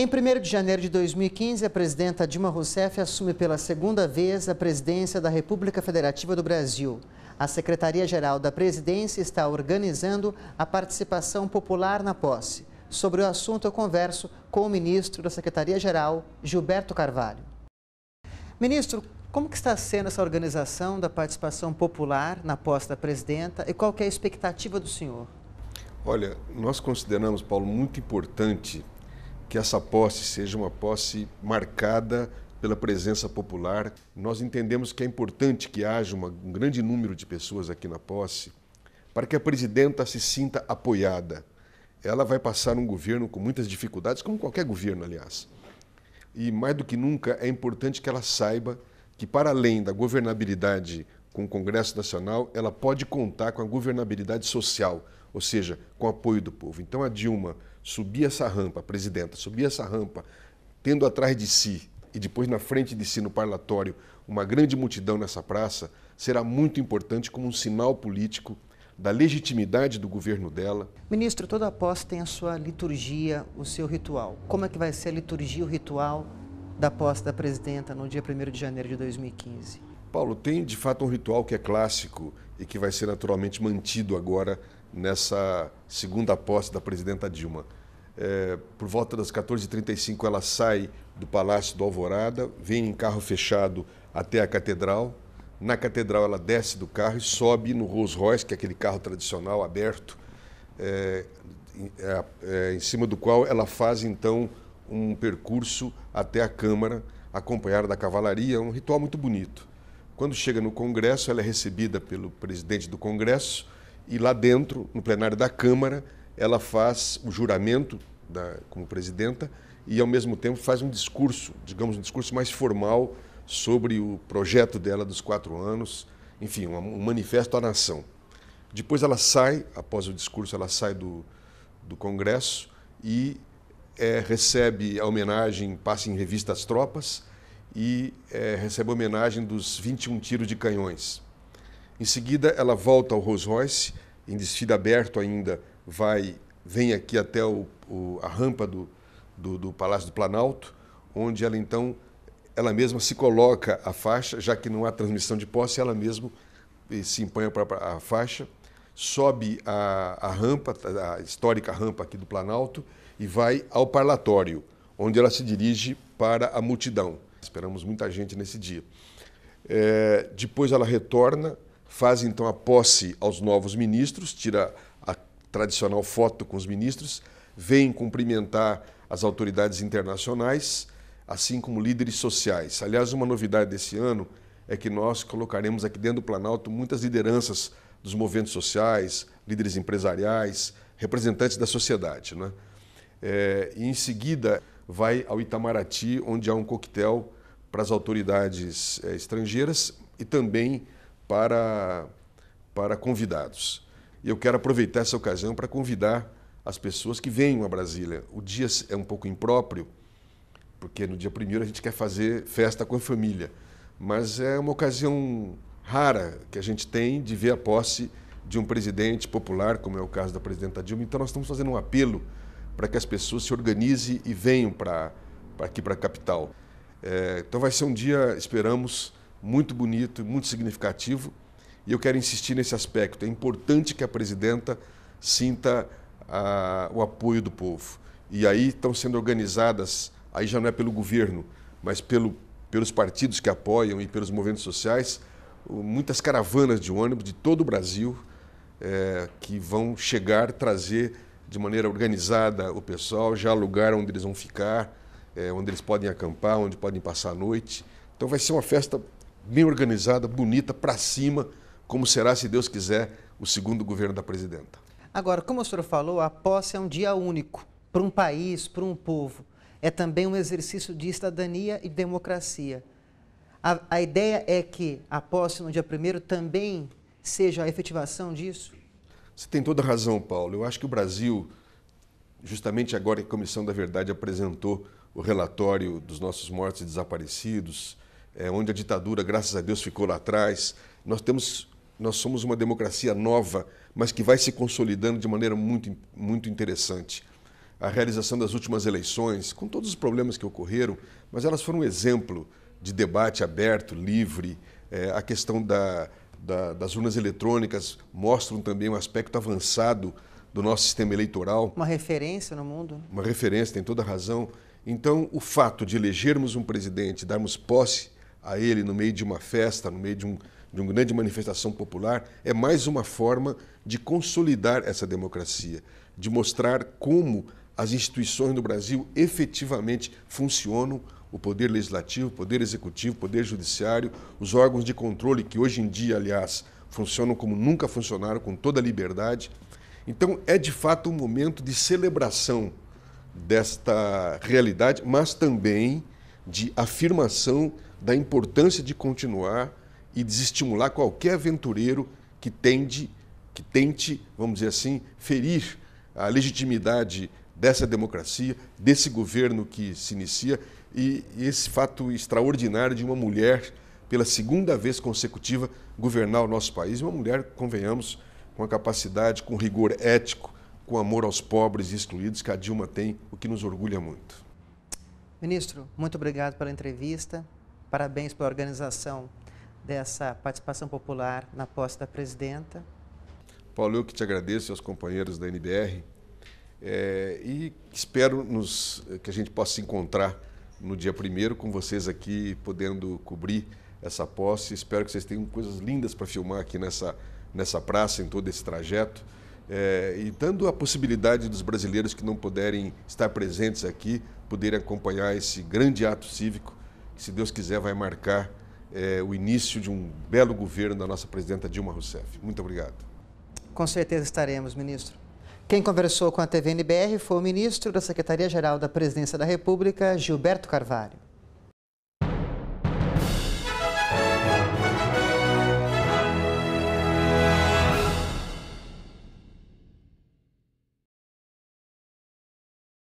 Em 1 de janeiro de 2015, a presidenta Dilma Rousseff assume pela segunda vez a presidência da República Federativa do Brasil. A Secretaria-Geral da Presidência está organizando a participação popular na posse. Sobre o assunto, eu converso com o ministro da Secretaria-Geral, Gilberto Carvalho. Ministro, como que está sendo essa organização da participação popular na posse da presidenta e qual é a expectativa do senhor? Olha, nós consideramos, Paulo, muito importante que essa posse seja uma posse marcada pela presença popular. Nós entendemos que é importante que haja uma, um grande número de pessoas aqui na posse para que a presidenta se sinta apoiada. Ela vai passar um governo com muitas dificuldades, como qualquer governo, aliás. E mais do que nunca é importante que ela saiba que, para além da governabilidade com o Congresso Nacional, ela pode contar com a governabilidade social ou seja, com apoio do povo. Então a Dilma subia essa rampa, a presidenta subia essa rampa, tendo atrás de si e depois na frente de si no parlatório uma grande multidão nessa praça, será muito importante como um sinal político da legitimidade do governo dela. Ministro, toda posse tem a sua liturgia, o seu ritual. Como é que vai ser a liturgia, o ritual da posse da presidenta no dia 1 de janeiro de 2015? Paulo, tem de fato um ritual que é clássico e que vai ser naturalmente mantido agora nessa segunda posse da presidenta Dilma. É, por volta das 14h35, ela sai do Palácio do Alvorada, vem em carro fechado até a Catedral. Na Catedral, ela desce do carro e sobe no Rolls Royce, que é aquele carro tradicional aberto, é, é, é, em cima do qual ela faz então um percurso até a Câmara, acompanhada da cavalaria, é um ritual muito bonito. Quando chega no Congresso, ela é recebida pelo presidente do Congresso e lá dentro, no plenário da Câmara, ela faz o juramento da, como presidenta e, ao mesmo tempo, faz um discurso, digamos, um discurso mais formal sobre o projeto dela dos quatro anos, enfim, um, manifesto à nação. Depois ela sai, após o discurso, ela sai do, do Congresso e é, recebe a homenagem, passa em revista às tropas e é, recebe a homenagem dos 21 tiros de canhões. Em seguida, ela volta ao Rolls Royce, em desfile aberto ainda, vai vem aqui até o, o, a rampa do, do, do Palácio do Planalto, onde ela então ela mesma se coloca a faixa, já que não há transmissão de posse, ela mesma eh, se impõe a, a faixa, sobe a, a rampa, a histórica rampa aqui do Planalto, e vai ao parlatório, onde ela se dirige para a multidão. Esperamos muita gente nesse dia. É, depois ela retorna faz então a posse aos novos ministros, tira a tradicional foto com os ministros, vem cumprimentar as autoridades internacionais, assim como líderes sociais. Aliás, uma novidade desse ano é que nós colocaremos aqui dentro do Planalto muitas lideranças dos movimentos sociais, líderes empresariais, representantes da sociedade. Né? É, e em seguida vai ao Itamaraty, onde há um coquetel para as autoridades é, estrangeiras e também para, para convidados. E eu quero aproveitar essa ocasião para convidar as pessoas que venham a Brasília. O dia é um pouco impróprio, porque no dia primeiro a gente quer fazer festa com a família, mas é uma ocasião rara que a gente tem de ver a posse de um presidente popular, como é o caso da presidenta Dilma. Então nós estamos fazendo um apelo para que as pessoas se organizem e venham para, para aqui para a capital. É, então vai ser um dia, esperamos, muito bonito, muito significativo. E eu quero insistir nesse aspecto. É importante que a presidenta sinta ah, o apoio do povo. E aí estão sendo organizadas, aí já não é pelo governo, mas pelo, pelos partidos que apoiam e pelos movimentos sociais, muitas caravanas de ônibus de todo o Brasil é, que vão chegar, trazer de maneira organizada o pessoal, já lugar onde eles vão ficar, é, onde eles podem acampar, onde podem passar a noite. Então vai ser uma festa bem organizada, bonita, para cima, como será, se Deus quiser, o segundo governo da presidenta. Agora, como o senhor falou, a posse é um dia único para um país, para um povo. É também um exercício de cidadania e democracia. A, a ideia é que a posse no dia primeiro também seja a efetivação disso? Você tem toda razão, Paulo. Eu acho que o Brasil, justamente agora que a Comissão da Verdade apresentou o relatório dos nossos mortos e desaparecidos, é, onde a ditadura, graças a Deus, ficou lá atrás. Nós temos, nós somos uma democracia nova, mas que vai se consolidando de maneira muito, muito interessante. A realização das últimas eleições, com todos os problemas que ocorreram, mas elas foram um exemplo de debate aberto, livre. É, a questão da, da, das urnas eletrônicas mostram também um aspecto avançado do nosso sistema eleitoral. Uma referência no mundo. Uma referência, tem toda razão. Então, o fato de elegermos um presidente, darmos posse a ele no meio de uma festa, no meio de, um, de uma grande manifestação popular, é mais uma forma de consolidar essa democracia, de mostrar como as instituições do Brasil efetivamente funcionam o poder legislativo, o poder executivo, o poder judiciário, os órgãos de controle que hoje em dia, aliás, funcionam como nunca funcionaram, com toda a liberdade. Então, é de fato um momento de celebração desta realidade, mas também de afirmação da importância de continuar e desestimular qualquer aventureiro que tende, que tente, vamos dizer assim, ferir a legitimidade dessa democracia, desse governo que se inicia e esse fato extraordinário de uma mulher pela segunda vez consecutiva governar o nosso país, uma mulher, convenhamos, com a capacidade, com rigor ético, com amor aos pobres e excluídos que a Dilma tem, o que nos orgulha muito. Ministro, muito obrigado pela entrevista. Parabéns pela organização dessa participação popular na posse da presidenta. Paulo, eu que te agradeço e aos companheiros da NBR é, e espero nos, eh, que a gente possa se encontrar no dia primeiro com vocês aqui, podendo cobrir essa posse. Espero que vocês tenham coisas lindas para filmar aqui nessa, nessa praça, em todo esse trajeto. É, e dando a possibilidade dos brasileiros que não puderem estar presentes aqui poderem acompanhar esse grande ato cívico se Deus quiser, vai marcar é, o início de um belo governo da nossa presidenta Dilma Rousseff. Muito obrigado. Com certeza estaremos, ministro. Quem conversou com a TVNBR foi o ministro da Secretaria-Geral da Presidência da República, Gilberto Carvalho.